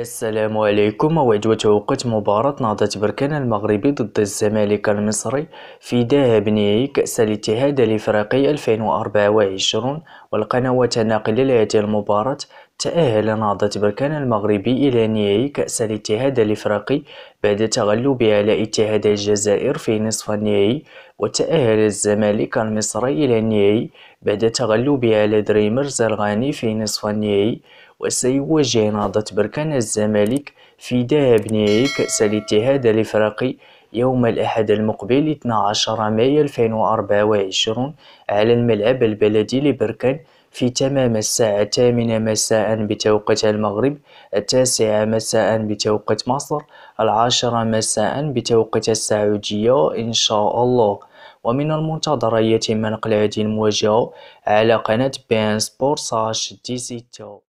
السلام عليكم موعد وتوقيت مباراة نهضة بركان المغربي ضد الزمالك المصري في ذهاب نهائي كأس الاتحاد الإفريقي 2024 والقنوات الناقلة لهذه المباراة تأهل نهضة بركان المغربي إلى نهائي كأس الاتحاد الإفريقي بعد تغلبه على اتحاد الجزائر في نصف النهائي وتأهل الزمالك المصري إلى النهائي بعد تغلبه على دريمرز الغاني في نصف النهائي وسيواجه نهضة بركان الزمالك في فداء بنييك الاتحاد الإفريقي يوم الأحد المقبل 12 مايو 2024 على الملعب البلدي لبركان في تمام الساعة الثامنة مساء بتوقيت المغرب التاسعة مساء بتوقيت مصر العاشرة مساء بتوقيت السعودية إن شاء الله ومن المنتظر أن يتم نقل هذه المواجهة على قناة بان سبورت ساش دي تو